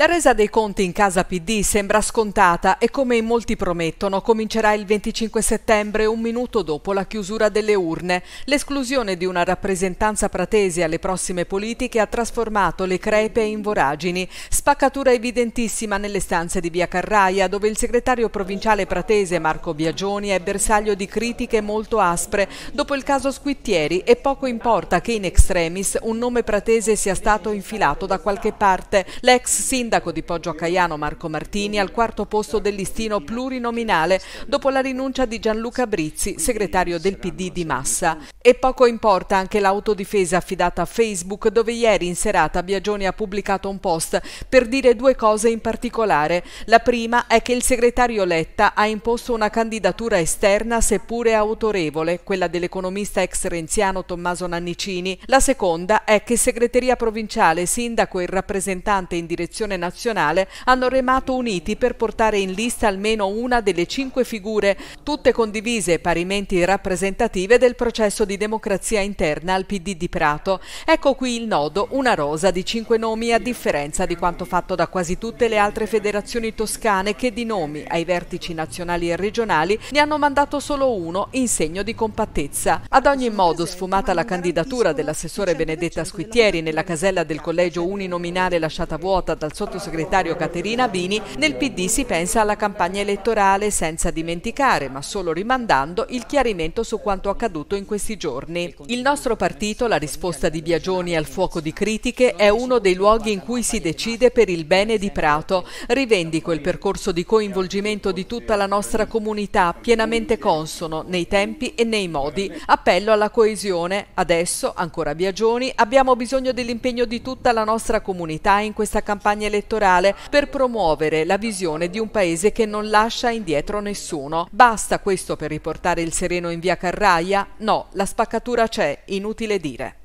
La resa dei conti in casa PD sembra scontata e come in molti promettono comincerà il 25 settembre un minuto dopo la chiusura delle urne. L'esclusione di una rappresentanza pratese alle prossime politiche ha trasformato le crepe in voragini. Spaccatura evidentissima nelle stanze di via Carraia dove il segretario provinciale pratese Marco Biagioni è bersaglio di critiche molto aspre dopo il caso Squittieri e poco importa che in extremis un nome pratese sia stato infilato da qualche parte. L'ex sindaco sindaco di Poggio a Caiano Marco Martini al quarto posto del listino plurinominale dopo la rinuncia di Gianluca Brizzi, segretario del PD di Massa. E poco importa anche l'autodifesa affidata a Facebook dove ieri in serata Biagioni ha pubblicato un post per dire due cose in particolare. La prima è che il segretario Letta ha imposto una candidatura esterna seppure autorevole, quella dell'economista ex renziano Tommaso Nannicini. La seconda è che segreteria provinciale, sindaco e rappresentante in direzione Liberazione Nazionale hanno remato uniti per portare in lista almeno una delle cinque figure, tutte condivise e parimenti rappresentative del processo di democrazia interna al PD di Prato. Ecco qui il nodo, una rosa di cinque nomi a differenza di quanto fatto da quasi tutte le altre federazioni toscane che di nomi ai vertici nazionali e regionali ne hanno mandato solo uno in segno di compattezza. Ad ogni modo sfumata la candidatura dell'assessore Benedetta Squittieri nella casella del collegio uninominale lasciata vuota dal sottosegretario Caterina Bini, nel PD si pensa alla campagna elettorale senza dimenticare, ma solo rimandando, il chiarimento su quanto accaduto in questi giorni. Il nostro partito, la risposta di Biagioni al fuoco di critiche, è uno dei luoghi in cui si decide per il bene di Prato. Rivendico il percorso di coinvolgimento di tutta la nostra comunità, pienamente consono nei tempi e nei modi. Appello alla coesione. Adesso, ancora Biagioni, abbiamo bisogno dell'impegno di tutta la nostra comunità in questa campagna elettorale elettorale per promuovere la visione di un paese che non lascia indietro nessuno. Basta questo per riportare il sereno in via Carraia? No, la spaccatura c'è, inutile dire.